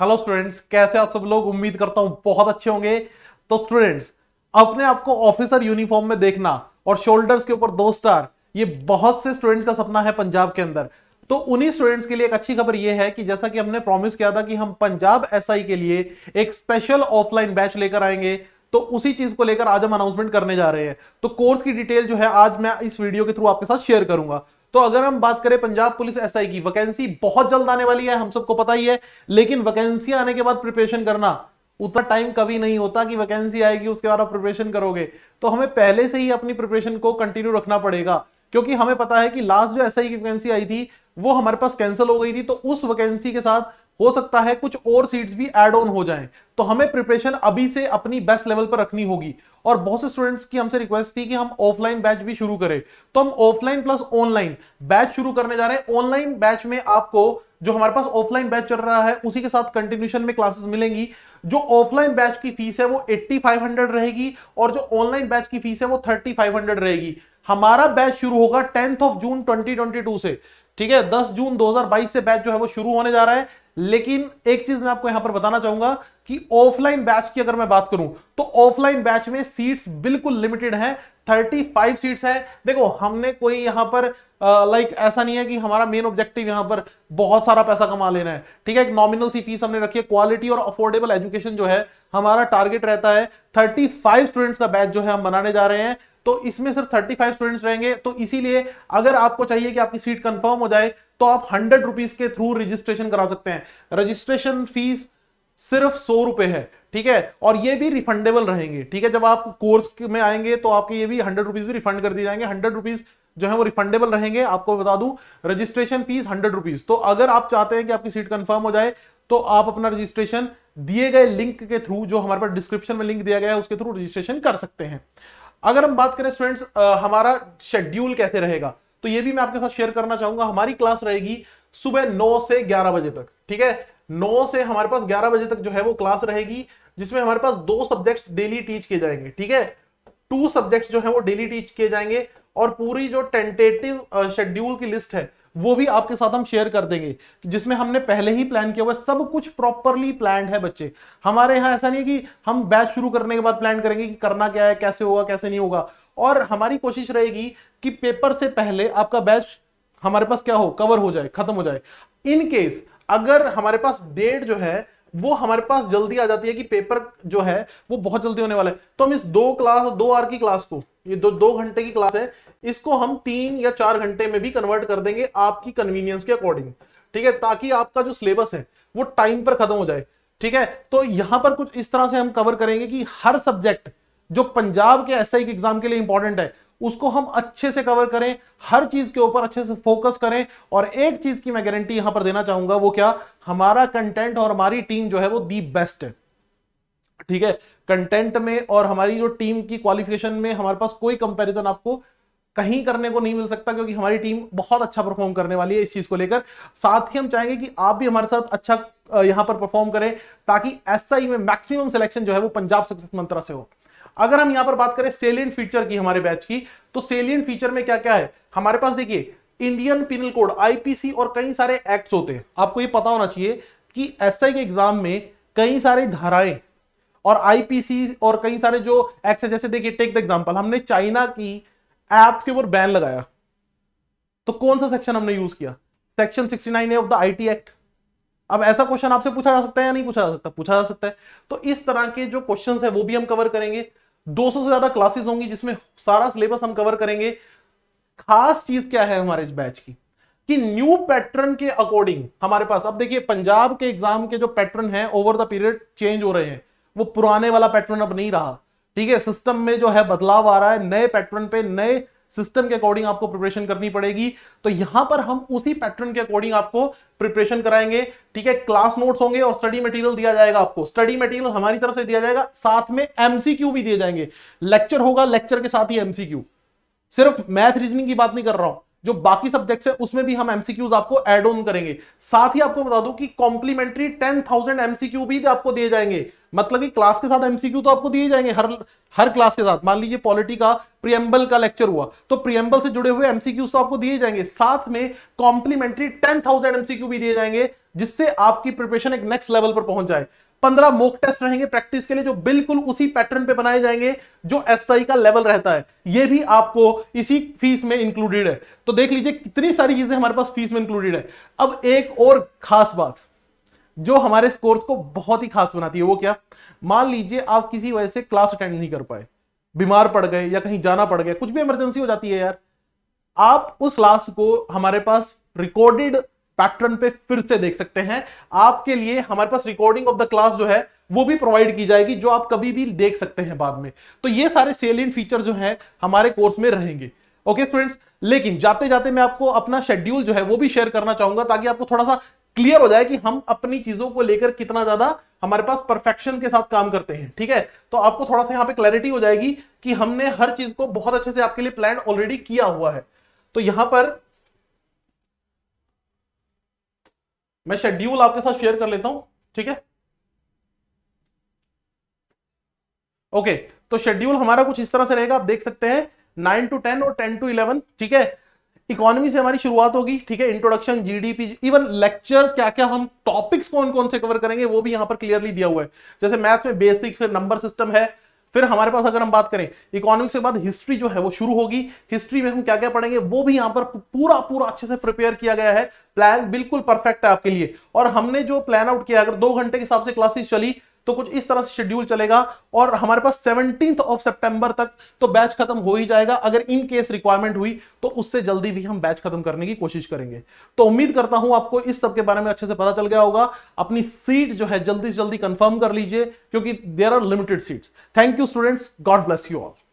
hello students कैसे आप सब लोग उम्मीद करता हूं बहुत अच्छे होंगे तो स्टूडेंट्स अपने आप को ऑफिसर यूनिफॉर्म में देखना और शोल्डर्स के ऊपर दो स्टार ये बहुत से स्टूडेंट्स का सपना है पंजाब के अंदर तो उन्हीं स्टूडेंट्स के लिए एक अच्छी खबर यह है कि जैसा कि हमने प्रॉमिस किया था कि हम पंजाब एस SI के लिए एक स्पेशल ऑफलाइन बैच लेकर आएंगे तो उसी चीज को लेकर आज हम अनाउंसमेंट करने जा रहे हैं तो कोर्स की डिटेल जो है आज मैं इस वीडियो के थ्रू आपके साथ शेयर करूंगा तो अगर हम बात करें पंजाब पुलिस एसआई की वैकेंसी बहुत जल्द आने वाली है हम सबको पता ही है लेकिन वैकेंसी आने के बाद प्रिपरेशन करना उतना टाइम कभी नहीं होता कि वैकेंसी आएगी उसके बाद आप प्रिपरेशन करोगे तो हमें पहले से ही अपनी प्रिपरेशन को कंटिन्यू रखना पड़ेगा क्योंकि हमें पता है कि लास्ट जो एसआई की वैकेंसी आई थी वो हमारे पास कैंसिल हो गई थी तो उस वैकेंसी के साथ हो सकता है कुछ और सीट्स भी एड ऑन हो जाएं तो हमें प्रिपरेशन अभी से अपनी बेस्ट लेवल पर रखनी होगी और बहुत से स्टूडेंट्स की हमसे रिक्वेस्ट थी कि हम ऑफलाइन बैच भी शुरू करें तो हम ऑफलाइन प्लस ऑनलाइन बैच शुरू करने जा रहे हैं ऑनलाइन बैच में आपको जो हमारे पास ऑफलाइन बैच चल रहा है उसी के साथ कंटिन्यूशन में क्लासेस मिलेंगी जो ऑफलाइन बैच की फीस है वो 8500 रहेगी और जो ऑनलाइन बैच की फीस है वो 3500 रहेगी हमारा बैच शुरू होगा टेंथ ऑफ जून 2022 से ठीक है 10 जून 2022 से बैच जो है वो शुरू होने जा रहा है लेकिन एक चीज मैं आपको यहां पर बताना चाहूंगा कि ऑफलाइन बैच की अगर मैं बात करूं तो ऑफलाइन बैच में सीट्स बिल्कुल लिमिटेड हैं 35 सीट्स हैं देखो हमने कोई यहां पर लाइक ऐसा नहीं है कि हमारा मेन ऑब्जेक्टिव यहां पर बहुत सारा पैसा कमा लेना है ठीक है एक नॉमिनल सी फीस हमने रखी है क्वालिटी और अफोर्डेबल एजुकेशन जो है हमारा टारगेट रहता है थर्टी स्टूडेंट्स का बैच जो है हम बनाने जा रहे हैं तो इसमें सिर्फ 35 स्टूडेंट्स रहेंगे तो इसीलिए अगर आपको चाहिए कि आपकी सीट कंफर्म हो जाए तो आप हंड्रेड रुपीज के थ्रू रजिस्ट्रेशन करा सकते हैं रजिस्ट्रेशन फीस सिर्फ सौ रुपए है ठीक है और ये भी रिफंडेबल रहेंगे ठीक है जब आप कोर्स में आएंगे तो आपके ये भी हंड्रेड रुपीज भी रिफंड कर दिए जाएंगे हंड्रेड रुपीज जो है वो रिफंडेबल रहेंगे आपको बता दूं रजिस्ट्रेशन फीस हंड्रेड रुपीज तो अगर आप चाहते हैं कि आपकी सीट कंफर्म हो जाए तो आप अपना रजिस्ट्रेशन दिए गए लिंक के थ्रू जो हमारे पास डिस्क्रिप्शन में लिंक दिया गया है उसके थ्रू रजिस्ट्रेशन कर सकते हैं अगर हम बात करें स्टूडेंट्स हमारा शेड्यूल कैसे रहेगा तो ये भी मैं आपके साथ शेयर करना चाहूंगा हमारी क्लास रहेगी सुबह नौ से ग्यारह बजे तक ठीक है नौ से हमारे पास ग्यारह बजे तक जो है वो क्लास रहेगी जिसमें हमारे पास दो सब्जेक्ट्स डेली टीच किए जाएंगे ठीक है टू सब्जेक्ट्स जो है वो डेली टीच किए जाएंगे और पूरी जो टेंटेटिव शेड्यूल की लिस्ट है वो भी आपके साथ हम शेयर कर देंगे जिसमें हमने पहले ही प्लान किया हुआ सब कुछ प्रॉपरली प्लान है बच्चे हमारे यहाँ ऐसा नहीं है कि हम बैच शुरू करने के बाद प्लान करेंगे कि करना क्या है कैसे होगा कैसे नहीं होगा और हमारी कोशिश रहेगी कि पेपर से पहले आपका बैच हमारे पास क्या हो कवर हो जाए खत्म हो जाए इन केस अगर हमारे पास डेट जो है वो हमारे पास जल्दी आ जाती है कि पेपर जो है वो बहुत जल्दी होने वाला है तो हम इस दो क्लास दो आर की क्लास को ये दो दो घंटे की क्लास है इसको हम तीन या चार घंटे में भी कन्वर्ट कर देंगे आपकी कन्वीनियंस के अकॉर्डिंग ठीक है ताकि आपका जो सिलेबस है वो टाइम पर खत्म हो जाए ठीक है तो यहां पर कुछ इस तरह से हम कवर करेंगे कि हर सब्जेक्ट जो पंजाब के एस एग्जाम के लिए इंपॉर्टेंट है उसको हम अच्छे से कवर करें हर चीज के ऊपर अच्छे से फोकस करें और एक चीज की मैं गारंटी यहां पर देना चाहूंगा वो क्या हमारा कंटेंट और हमारी टीम जो है वो दी बेस्ट है ठीक है कंटेंट में और हमारी जो टीम की क्वालिफिकेशन में हमारे पास कोई कंपैरिजन आपको कहीं करने को नहीं मिल सकता क्योंकि हमारी टीम बहुत अच्छा परफॉर्म करने वाली है इस चीज को लेकर साथ ही हम चाहेंगे कि आप भी हमारे साथ अच्छा यहां पर परफॉर्म करें ताकि एस में मैक्सिमम सिलेक्शन जो है वो पंजाब सक्सेस मंत्रा से हो अगर हम यहां पर बात करें सेलियंट फीचर की हमारे बैच की तो सेलियंट फीचर में क्या क्या है हमारे पास देखिए इंडियन पिनल कोड आईपीसी और कई सारे एक्ट होते हैं आपको ये पता होना चाहिए कि एस के एग्जाम में कई सारी धाराएं और आईपीसी और कई सारे जो एक्ट है जैसे देखिए टेक द एग्जाम्पल हमने चाइना की एप्स के ऊपर बैन लगाया तो कौन सा सेक्शन हमने यूज किया section 69 A of the IT act अब ऐसा क्वेश्चन आपसे पूछा जा सकता है या नहीं पूछा जा सकता पूछा जा सकता है तो इस तरह के जो क्वेश्चन है वो भी हम कवर करेंगे 200 से ज्यादा क्लासेस होंगी जिसमें सारा सिलेबस हम कवर करेंगे खास चीज क्या है हमारे इस बैच की कि न्यू पैटर्न के अकॉर्डिंग हमारे पास अब देखिए पंजाब के एग्जाम के जो पैटर्न है ओवर द पीरियड चेंज हो रहे हैं वो पुराने वाला पैटर्न अब नहीं रहा ठीक है सिस्टम में जो है बदलाव आ रहा है नए पैटर्न पे नए सिस्टम के अकॉर्डिंग आपको प्रिपरेशन करनी पड़ेगी तो यहां पर हम उसी पैटर्न के अकॉर्डिंग आपको प्रिपरेशन कराएंगे ठीक है क्लास नोट्स होंगे और स्टडी मटेरियल दिया जाएगा आपको स्टडी मटेरियल हमारी तरफ से दिया जाएगा साथ में एमसीक्यू भी दिए जाएंगे लेक्चर होगा लेक्चर के साथ ही एमसीक्यू सिर्फ मैथ रीजनिंग की बात नहीं कर रहा हूं जो बाकी सब्जेक्ट्स है उसमें भी हम एमसीक्यूज आपको एड ऑन करेंगे साथ ही आपको बता दूं कि कॉम्प्लीमेंट्री टेन थाउजेंड एमसीक्यू भी आपको दिए जाएंगे मतलब कि क्लास के साथ एमसीक्यू तो आपको दिए जाएंगे हर हर क्लास के साथ मान लीजिए पॉलिटी का प्रियम्बल का लेक्चर हुआ तो प्रियम्बल से जुड़े हुए एमसीक्यूज तो आपको दिए जाएंगे साथ में कॉम्प्लीमेंट्री टेन थाउजेंड एमसीक्यू भी दिए जाएंगे जिससे आपकी प्रिपरेशन एक नेक्स्ट लेवल पर पहुंच जाए पंद्रह मोक टेस्ट रहेंगे प्रैक्टिस के लिए जो बिल्कुल उसी पैटर्न पे बनाए जाएंगे जो एस का लेवल रहता है ये भी आपको इसी फीस में इंक्लूडेड है तो देख लीजिए कितनी सारी चीजें हमारे पास फीस में इंक्लूडेड है अब एक और खास बात जो हमारे कोर्स को बहुत ही खास बनाती है वो क्या मान लीजिए आप किसी वजह से क्लास अटेंड नहीं कर पाए बीमार पड़ गए या कहीं जाना पड़ गया कुछ भी इमरजेंसी हो जाती है यार आप उस क्लास को हमारे पास रिकॉर्डेड पैटर्न पे फिर से देख सकते हैं आपके लिए हमारे पास रिकॉर्डिंग ऑफ द क्लास जो है वो भी प्रोवाइड की जाएगी जो आप कभी भी देख सकते हैं बाद में तो ये सारे सेलियन फीचर जो है हमारे कोर्स में रहेंगे ओके स्टूडेंट्स लेकिन जाते जाते मैं आपको अपना शेड्यूल जो है वो भी शेयर करना चाहूंगा ताकि आपको थोड़ा सा क्लियर हो जाए कि हम अपनी चीजों को लेकर कितना ज्यादा हमारे पास परफेक्शन के साथ काम करते हैं ठीक है तो आपको थोड़ा सा यहाँ पे क्लैरिटी हो जाएगी कि हमने हर चीज को बहुत अच्छे से आपके लिए प्लान ऑलरेडी किया हुआ है तो यहां पर मैं शेड्यूल आपके साथ शेयर कर लेता हूं ठीक है ओके तो शेड्यूल हमारा कुछ इस तरह से रहेगा आप देख सकते हैं नाइन टू टेन और टेन टू इलेवन ठीक है इकोनॉमी से हमारी शुरुआत होगी ठीक है इंट्रोडक्शन जीडीपी इवन लेक्चर क्या क्या हम टॉपिक्स कौन कौन से कवर करेंगे वो भी यहां पर क्लियरली दिया हुआ है जैसे मैथ्स में बेसिक फिर नंबर सिस्टम है फिर हमारे पास अगर हम बात करें इकोनॉमिक्स के बाद हिस्ट्री जो है वो शुरू होगी हिस्ट्री में हम क्या क्या पढ़ेंगे वो भी यहां पर पूरा पूरा अच्छे से प्रिपेयर किया गया है प्लान बिल्कुल परफेक्ट है आपके लिए और हमने जो प्लान आउट किया अगर दो घंटे के हिसाब से क्लासेस चली तो कुछ इस तरह से शेड्यूल चलेगा और हमारे पास सेवनटीन ऑफ सेप्टेंबर तक तो बैच खत्म हो ही जाएगा अगर इन केस रिक्वायरमेंट हुई तो उससे जल्दी भी हम बैच खत्म करने की कोशिश करेंगे तो उम्मीद करता हूं आपको इस सब के बारे में अच्छे से पता चल गया होगा अपनी सीट जो है जल्दी से जल्दी कंफर्म कर लीजिए क्योंकि there are limited seats thank you students God bless you all